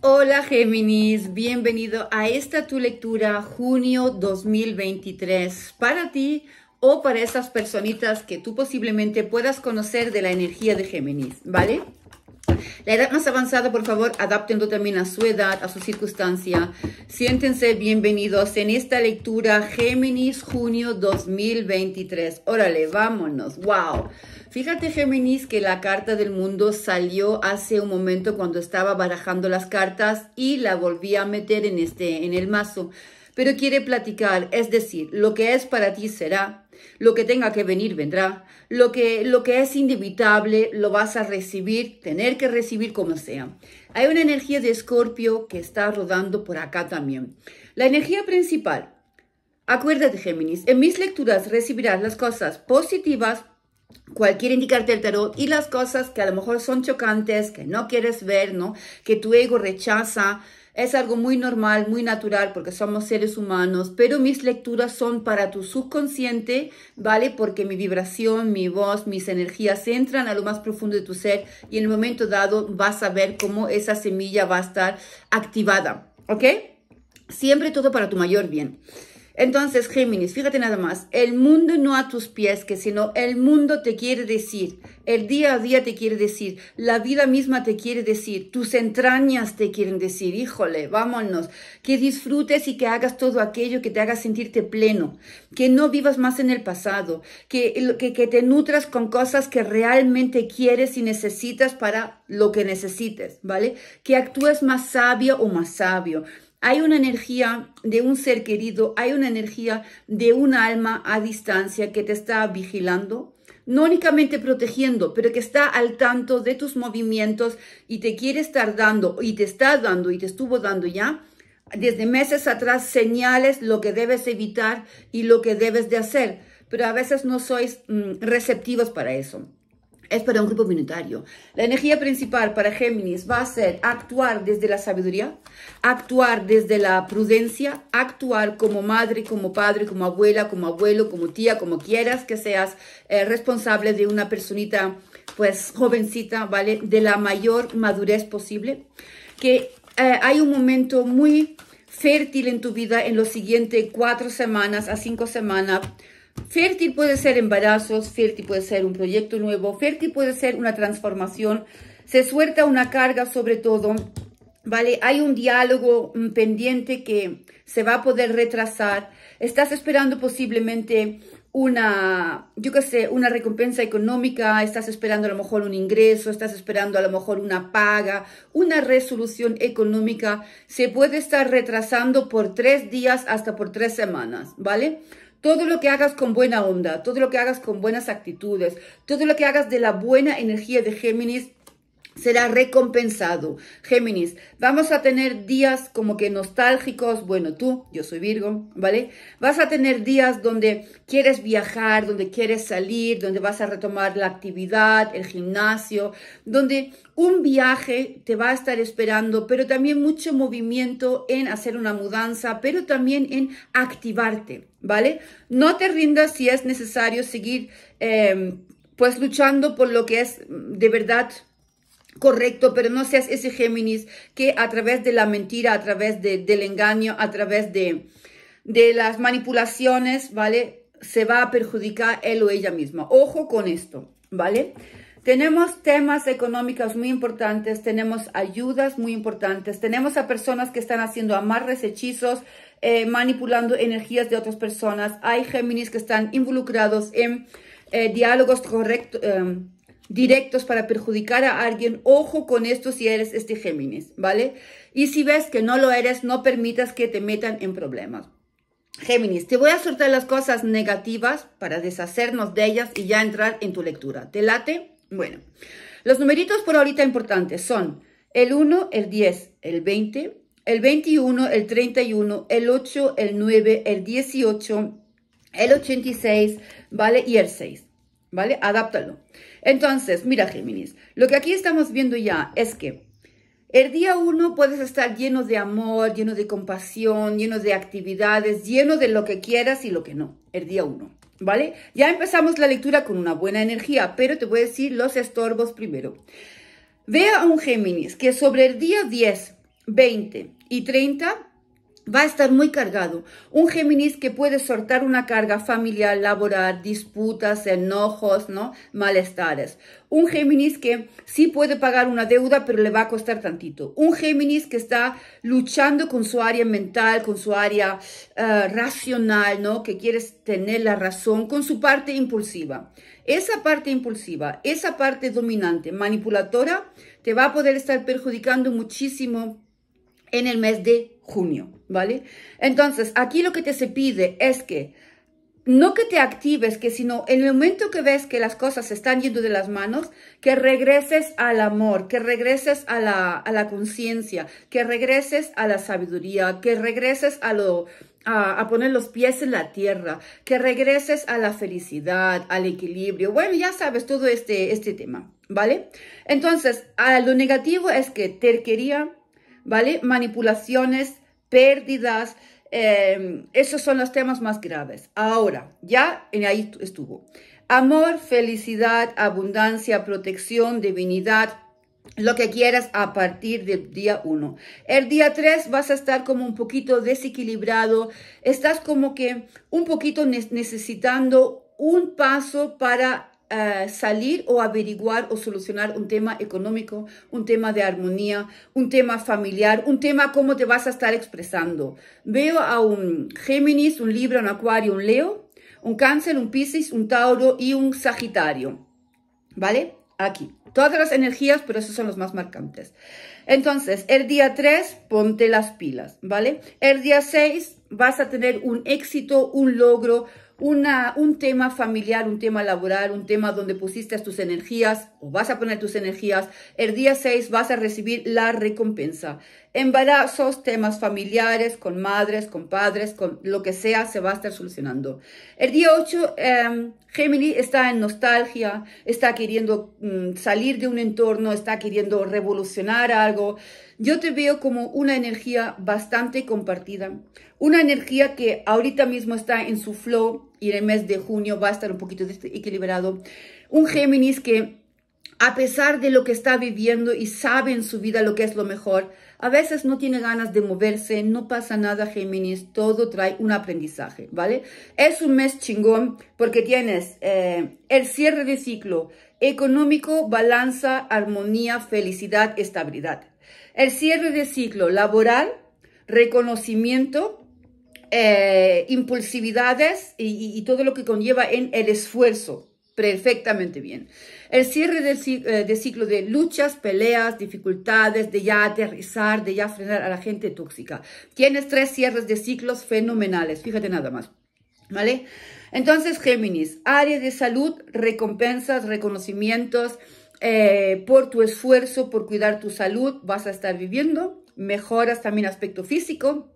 Hola Géminis, bienvenido a esta tu lectura junio 2023 para ti o para esas personitas que tú posiblemente puedas conocer de la energía de Géminis, ¿vale? La edad más avanzada, por favor, adaptando también a su edad, a su circunstancia. Siéntense bienvenidos en esta lectura Géminis junio 2023. Órale, vámonos. ¡Wow! Fíjate, Géminis, que la carta del mundo salió hace un momento cuando estaba barajando las cartas y la volví a meter en, este, en el mazo. Pero quiere platicar, es decir, lo que es para ti será, lo que tenga que venir vendrá, lo que, lo que es inevitable lo vas a recibir, tener que recibir como sea. Hay una energía de escorpio que está rodando por acá también. La energía principal. Acuérdate, Géminis, en mis lecturas recibirás las cosas positivas, cualquier indicarte el tarot y las cosas que a lo mejor son chocantes, que no quieres ver, ¿no? Que tu ego rechaza. Es algo muy normal, muy natural, porque somos seres humanos, pero mis lecturas son para tu subconsciente, ¿vale? Porque mi vibración, mi voz, mis energías entran a lo más profundo de tu ser y en el momento dado vas a ver cómo esa semilla va a estar activada, ¿ok? Siempre todo para tu mayor bien. Entonces, Géminis, fíjate nada más, el mundo no a tus pies, que sino el mundo te quiere decir, el día a día te quiere decir, la vida misma te quiere decir, tus entrañas te quieren decir, híjole, vámonos, que disfrutes y que hagas todo aquello que te haga sentirte pleno, que no vivas más en el pasado, que, que, que te nutras con cosas que realmente quieres y necesitas para lo que necesites, ¿vale? Que actúes más sabio o más sabio, hay una energía de un ser querido, hay una energía de un alma a distancia que te está vigilando, no únicamente protegiendo, pero que está al tanto de tus movimientos y te quiere estar dando, y te está dando, y te estuvo dando ya, desde meses atrás, señales lo que debes evitar y lo que debes de hacer. Pero a veces no sois mm, receptivos para eso es para un grupo minutario. La energía principal para Géminis va a ser actuar desde la sabiduría, actuar desde la prudencia, actuar como madre, como padre, como abuela, como abuelo, como tía, como quieras que seas eh, responsable de una personita pues jovencita, ¿vale? De la mayor madurez posible. Que eh, hay un momento muy fértil en tu vida en los siguientes cuatro semanas a cinco semanas Fértil puede ser embarazos, fértil puede ser un proyecto nuevo, fértil puede ser una transformación. Se suelta una carga sobre todo, ¿vale? Hay un diálogo mm, pendiente que se va a poder retrasar. Estás esperando posiblemente una, yo qué sé, una recompensa económica, estás esperando a lo mejor un ingreso, estás esperando a lo mejor una paga, una resolución económica, se puede estar retrasando por tres días hasta por tres semanas, ¿vale? Todo lo que hagas con buena onda, todo lo que hagas con buenas actitudes, todo lo que hagas de la buena energía de Géminis será recompensado. Géminis, vamos a tener días como que nostálgicos. Bueno, tú, yo soy Virgo, ¿vale? Vas a tener días donde quieres viajar, donde quieres salir, donde vas a retomar la actividad, el gimnasio, donde un viaje te va a estar esperando, pero también mucho movimiento en hacer una mudanza, pero también en activarte, ¿vale? No te rindas si es necesario seguir, eh, pues, luchando por lo que es de verdad correcto, pero no seas ese Géminis que a través de la mentira, a través del engaño, a través de, las manipulaciones, ¿vale? Se va a perjudicar él o ella misma. Ojo con esto, ¿vale? Tenemos temas económicos muy importantes, tenemos ayudas muy importantes, tenemos a personas que están haciendo amarres, hechizos, eh, manipulando energías de otras personas. Hay Géminis que están involucrados en eh, diálogos correctos. Em, directos para perjudicar a alguien, ojo con esto si eres este Géminis, ¿vale? Y si ves que no lo eres, no permitas que te metan en problemas. Géminis, te voy a soltar las cosas negativas para deshacernos de ellas y ya entrar en tu lectura. ¿Te late? Bueno, los numeritos por ahorita importantes son el 1, el 10, el 20, el 21, el 31, el 8, el 9, el 18, el 86, ¿vale? Y el 6, ¿vale? Adáptalo. Entonces, mira Géminis, lo que aquí estamos viendo ya es que el día uno puedes estar lleno de amor, lleno de compasión, lleno de actividades, lleno de lo que quieras y lo que no, el día uno. ¿Vale? Ya empezamos la lectura con una buena energía, pero te voy a decir los estorbos primero. Vea a un Géminis que sobre el día 10, 20 y 30 va a estar muy cargado. Un Géminis que puede soltar una carga familiar, laboral, disputas, enojos, ¿no? Malestares. Un Géminis que sí puede pagar una deuda, pero le va a costar tantito. Un Géminis que está luchando con su área mental, con su área eh, racional, ¿no? Que quiere tener la razón, con su parte impulsiva. Esa parte impulsiva, esa parte dominante, manipuladora, te va a poder estar perjudicando muchísimo en el mes de junio, ¿vale? Entonces, aquí lo que te se pide es que no que te actives, que sino en el momento que ves que las cosas se están yendo de las manos, que regreses al amor, que regreses a la, a la conciencia, que regreses a la sabiduría, que regreses a lo a, poner los pies en la tierra, que regreses a la felicidad, al equilibrio. Bueno, ya sabes todo este, este tema, ¿vale? Entonces, a lo negativo es que terquería, ¿vale? Manipulaciones, pérdidas, em, esos son los temas más graves. Ahora, ya en ahí estuvo. Amor, felicidad, abundancia, protección, divinidad, lo que quieras a partir del día 1. El día 3 vas a estar como un poquito desequilibrado, estás como que un poquito necesitando un paso para eh, salir o averiguar o solucionar un tema económico, un tema de armonía, un tema familiar, un tema cómo te vas a estar expresando. Veo a un Géminis, un Libra, un Acuario, un Leo, un Cáncer, un Piscis, un Tauro y un Sagitario. ¿Vale? Aquí. Todas las energías, pero esos son los más marcantes. Entonces, el día 3, ponte las pilas, ¿vale? El día 6, vas a tener un éxito, un logro, un tema familiar, un tema laboral, un tema donde pusiste tus energías o vas a poner tus energías, el día 6 vas a recibir la recompensa embarazos, temas familiares, con madres, con padres, con lo que sea, se va a estar solucionando. El día 8, em, Gemini Géminis está en nostalgia, está queriendo mm, salir de un entorno, está queriendo revolucionar algo. Yo te veo como una energía bastante compartida, una energía que ahorita mismo está en su flow y en el mes de junio va a estar un poquito desequilibrado. Un Géminis que a pesar de lo que está viviendo y sabe en su vida lo que es lo mejor, a veces no tiene ganas de moverse, no pasa nada, Géminis, todo trae un aprendizaje, ¿vale? Es un mes chingón porque tienes eh, el cierre de ciclo económico, balanza, armonía, felicidad, estabilidad. El cierre de ciclo laboral, reconocimiento, eh, impulsividades y todo lo que conlleva en el esfuerzo, perfectamente bien. El cierre eh, del ciclo de luchas, peleas, dificultades, de ya aterrizar, de ya frenar a la gente tóxica. Tienes tres cierres de ciclos fenomenales, fíjate nada más. ¿Vale? Entonces, Géminis, área de salud, recompensas, reconocimientos eh, por tu esfuerzo, por cuidar tu salud, vas a estar viviendo. Mejoras también aspecto físico,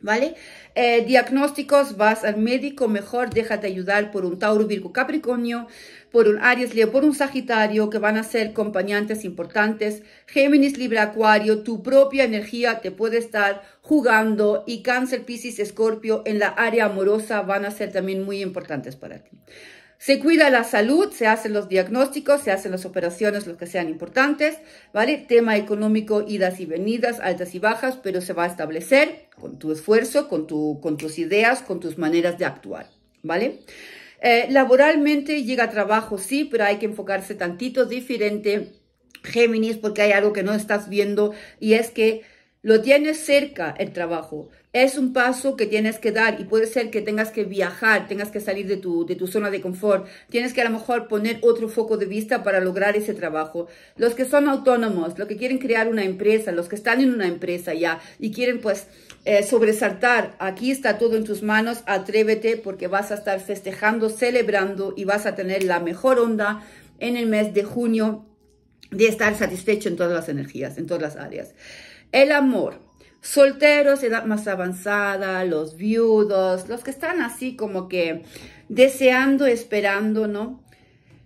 ¿Vale? Eh, diagnósticos, vas al médico, mejor déjate ayudar por un Tauro, Virgo, Capricornio, por un Aries, Leo, por un Sagitario, que van a ser acompañantes importantes. Géminis, Libra, Acuario, tu propia energía te puede estar jugando y Cáncer, Piscis, Escorpio en la área amorosa van a ser también muy importantes para ti. Se cuida la salud, se hacen los diagnósticos, se hacen las operaciones, los que sean importantes, ¿vale? Tema económico, idas y venidas, altas y bajas, pero se va a establecer con tu esfuerzo, con, tu, con tus ideas, con tus maneras de actuar, ¿vale? Eh, laboralmente llega trabajo, sí, pero hay que enfocarse tantito diferente, Géminis, porque hay algo que no estás viendo y es que lo tienes cerca el trabajo, es un paso que tienes que dar y puede ser que tengas que viajar, tengas que salir de tu, de tu zona de confort, tienes que a lo mejor poner otro foco de vista para lograr ese trabajo. Los que son autónomos, los que quieren crear una empresa, los que están en una empresa ya y quieren pues eh, sobresaltar, aquí está todo en tus manos, atrévete porque vas a estar festejando, celebrando y vas a tener la mejor onda en el mes de junio de estar satisfecho en todas las energías, en todas las áreas. El amor solteros, edad más avanzada, los viudos, los que están así como que deseando, esperando, ¿no?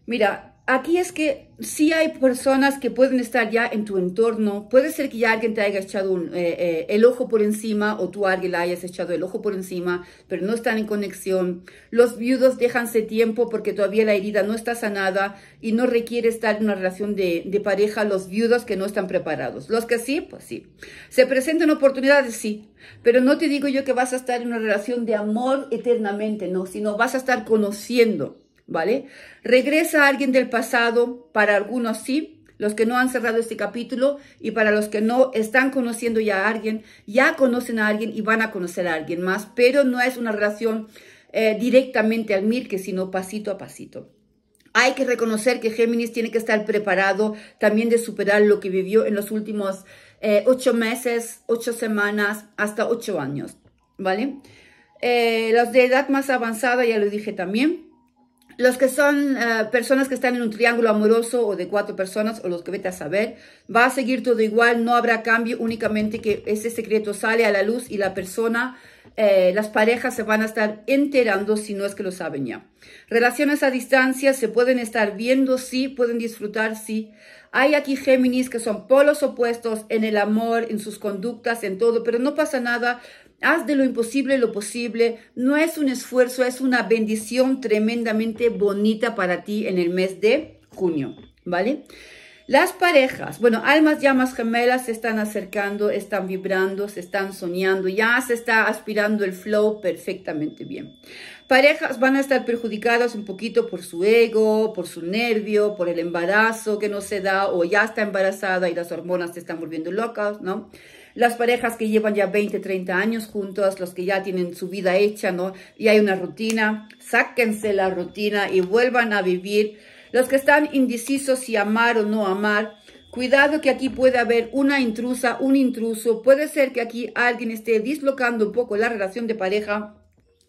Mira, aquí es que si hay personas que pueden estar ya en tu entorno. Puede ser que ya alguien te haya echado eh, eh, el ojo por encima o tú alguien le hayas echado el ojo por encima, pero no están en conexión. Los viudos déjanse tiempo porque todavía la herida no está sanada y no requiere estar en una relación de, de pareja los viudos que no están preparados. Los que sí, pues sí. Se presentan oportunidades, sí, pero no te digo yo que vas a estar en una relación de amor eternamente, no, sino vas a estar conociendo ¿vale? Regresa alguien del pasado, para algunos sí, los que no han cerrado este capítulo y para los que no están conociendo ya a alguien, ya conocen a alguien y van a conocer a alguien más, pero no es una relación eh, directamente al que sino pasito a pasito. Hay que reconocer que Géminis tiene que estar preparado también de superar lo que vivió en los últimos eh, ocho meses, ocho semanas, hasta ocho años, ¿vale? Eh, los de edad más avanzada, ya lo dije también, los que son eh, personas que están en un triángulo amoroso o de cuatro personas o los que vete a saber, va a seguir todo igual, no habrá cambio, únicamente que ese secreto sale a la luz y la persona, eh, las parejas se van a estar enterando si no es que lo saben ya. Relaciones a distancia se pueden estar viendo, sí, pueden disfrutar, sí, hay aquí Géminis que son polos opuestos en el amor, en sus conductas, en todo, pero no pasa nada. Haz de lo imposible lo posible. No es un esfuerzo, es una bendición tremendamente bonita para ti en el mes de junio, ¿vale? Las parejas, bueno, almas llamas gemelas se están acercando, están vibrando, se están soñando, ya se está aspirando el flow perfectamente bien. Parejas van a estar perjudicadas un poquito por su ego, por su nervio, por el embarazo que no se da o ya está embarazada y las hormonas se están volviendo locas, ¿no? Las parejas que llevan ya 20, 30 años juntos, los que ya tienen su vida hecha, ¿no? Y hay una rutina, sáquense la rutina y vuelvan a vivir los que están indecisos si amar o no amar, Cuidado que aquí puede haber una intrusa, un intruso. Puede ser que aquí alguien esté dislocando un poco la relación de pareja,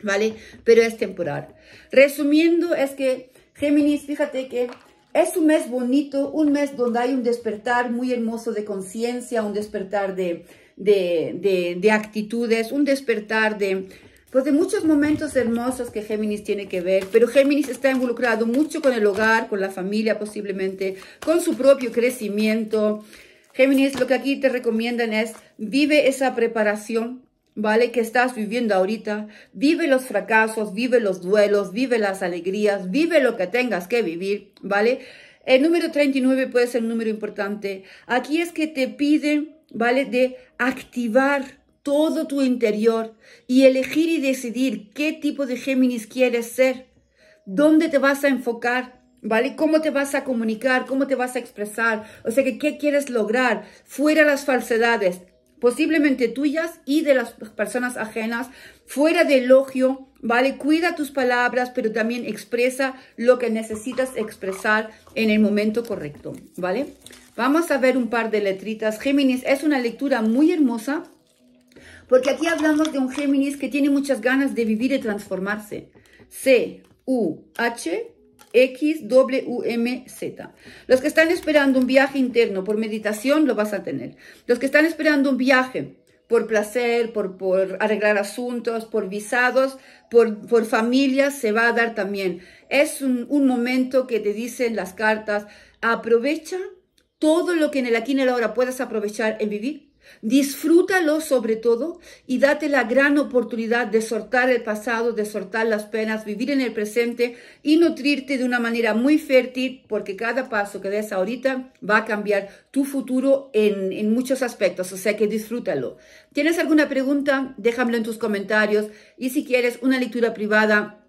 ¿vale? Pero es temporal. Resumiendo, es que Géminis, fíjate que es un mes bonito, un mes donde hay un despertar muy hermoso de conciencia, un despertar de, de, de actitudes, un despertar de pues de muchos momentos hermosos que Géminis tiene que ver, pero Géminis está involucrado mucho con el hogar, con la familia posiblemente, con su propio crecimiento. Géminis, lo que aquí te recomiendan es vive esa preparación, ¿vale? Que estás viviendo ahorita. Vive los fracasos, vive los duelos, vive las alegrías, vive lo que tengas que vivir, ¿vale? El número 39 puede ser un número importante. Aquí es que te piden, ¿vale? De activar todo tu interior y elegir y decidir qué tipo de Géminis quieres ser, dónde te vas a enfocar, ¿vale? ¿Cómo te vas a comunicar? ¿Cómo te vas a expresar? O sea, que qué quieres lograr, fuera las falsedades, posiblemente tuyas y de las personas ajenas, fuera de elogio, ¿vale? Cuida tus palabras, pero también expresa lo que necesitas expresar en el momento correcto, ¿vale? Vamos a ver un par de letritas. Géminis, es una lectura muy hermosa. Porque aquí hablamos de un Géminis que tiene muchas ganas de vivir y transformarse. C, U, H, X, W, M, Z. Los que están esperando un viaje interno por meditación lo vas a tener. Los que están esperando un viaje por placer, por, arreglar asuntos, por visados, por, por familia, se va a dar también. Es un, un momento que te dicen las cartas, aprovecha todo lo que en el aquí y en el ahora puedas aprovechar en vivir Disfrútalo sobre todo y date la gran oportunidad de soltar el pasado, de soltar las penas, vivir en el presente y nutrirte de una manera muy fértil porque cada paso que des ahorita va a cambiar tu futuro en, en muchos aspectos, o sea que disfrútalo. ¿Tienes alguna pregunta? Déjamelo en tus comentarios y si quieres una lectura privada,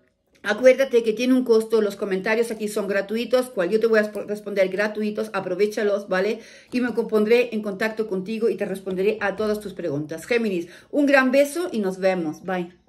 Acuérdate que tiene un costo, los comentarios aquí son gratuitos, cual yo te voy a responder gratuitos, aprovechalos, ¿vale? Y me pondré en contacto contigo y te responderé a todas tus preguntas. Géminis, un gran beso y nos vemos. Bye.